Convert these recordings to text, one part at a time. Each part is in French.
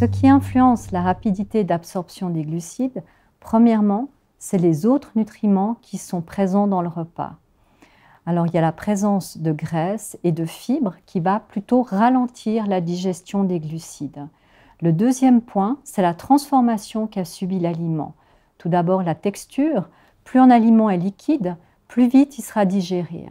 Ce qui influence la rapidité d'absorption des glucides, premièrement, c'est les autres nutriments qui sont présents dans le repas. Alors il y a la présence de graisses et de fibres qui va plutôt ralentir la digestion des glucides. Le deuxième point, c'est la transformation qu'a subi l'aliment. Tout d'abord la texture. Plus un aliment est liquide, plus vite il sera digéré.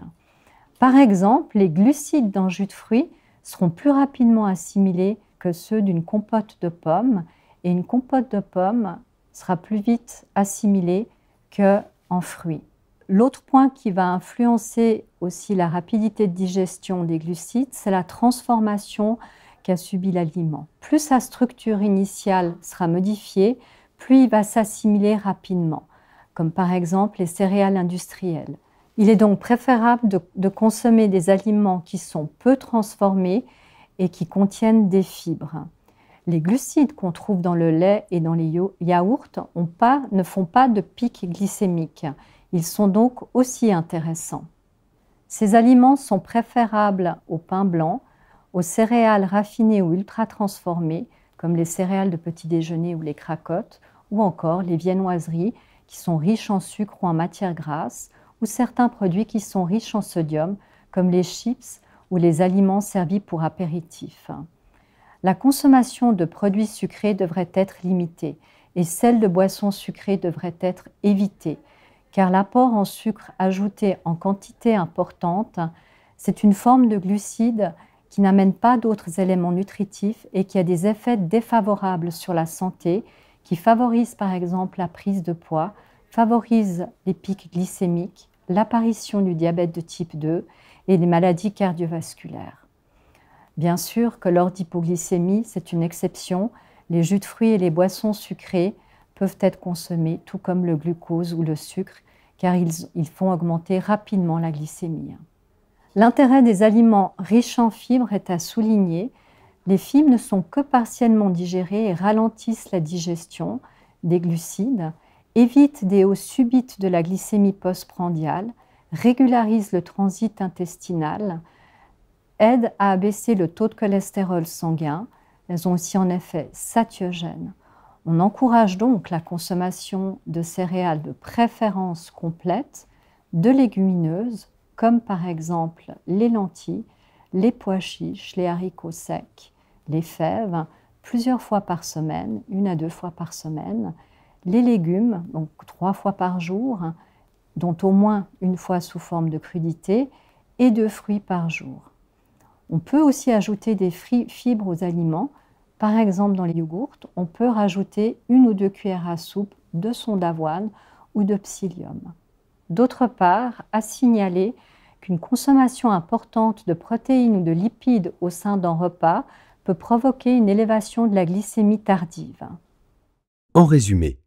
Par exemple, les glucides dans jus de fruits seront plus rapidement assimilés que ceux d'une compote de pommes. Et une compote de pommes sera plus vite assimilée qu'en fruits. L'autre point qui va influencer aussi la rapidité de digestion des glucides, c'est la transformation qu'a subi l'aliment. Plus sa structure initiale sera modifiée, plus il va s'assimiler rapidement, comme par exemple les céréales industrielles. Il est donc préférable de consommer des aliments qui sont peu transformés et qui contiennent des fibres. Les glucides qu'on trouve dans le lait et dans les yaourts ne font pas de pic glycémique. Ils sont donc aussi intéressants. Ces aliments sont préférables au pain blanc, aux céréales raffinées ou ultra transformées, comme les céréales de petit déjeuner ou les cracottes, ou encore les viennoiseries qui sont riches en sucre ou en matière grasse, ou certains produits qui sont riches en sodium, comme les chips, ou les aliments servis pour apéritif. La consommation de produits sucrés devrait être limitée et celle de boissons sucrées devrait être évitée, car l'apport en sucre ajouté en quantité importante, c'est une forme de glucide qui n'amène pas d'autres éléments nutritifs et qui a des effets défavorables sur la santé, qui favorise par exemple la prise de poids, favorise les pics glycémiques, l'apparition du diabète de type 2 et les maladies cardiovasculaires. Bien sûr que lors d'hypoglycémie, c'est une exception, les jus de fruits et les boissons sucrées peuvent être consommés, tout comme le glucose ou le sucre, car ils, font augmenter rapidement la glycémie. L'intérêt des aliments riches en fibres est à souligner. Les fibres ne sont que partiellement digérées et ralentissent la digestion des glucides, évitent des hausses subites de la glycémie postprandiale, régularisent le transit intestinal, aident à abaisser le taux de cholestérol sanguin. Elles ont aussi en effet satiogène. On encourage donc la consommation de céréales de préférence complète, de légumineuses, comme par exemple les lentilles, les pois chiches, les haricots secs, les fèves, plusieurs fois par semaine, une à deux fois par semaine, les légumes, donc trois fois par jour, dont au moins une fois sous forme de crudité, et de fruits par jour. On peut aussi ajouter des fibres aux aliments. Par exemple, dans les yogourts, on peut rajouter une ou deux cuillères à soupe de son d'avoine ou de psyllium. D'autre part, à signaler qu'une consommation importante de protéines ou de lipides au sein d'un repas peut provoquer une élévation de la glycémie tardive. En résumé,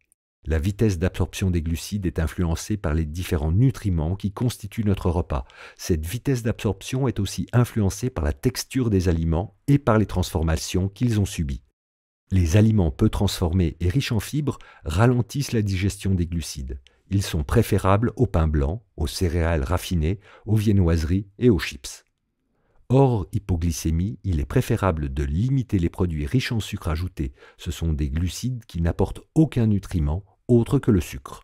la vitesse d'absorption des glucides est influencée par les différents nutriments qui constituent notre repas. Cette vitesse d'absorption est aussi influencée par la texture des aliments et par les transformations qu'ils ont subies. Les aliments peu transformés et riches en fibres ralentissent la digestion des glucides. Ils sont préférables au pain blanc, aux céréales raffinées, aux viennoiseries et aux chips. Hors hypoglycémie, il est préférable de limiter les produits riches en sucre ajouté. Ce sont des glucides qui n'apportent aucun nutriment autre que le sucre.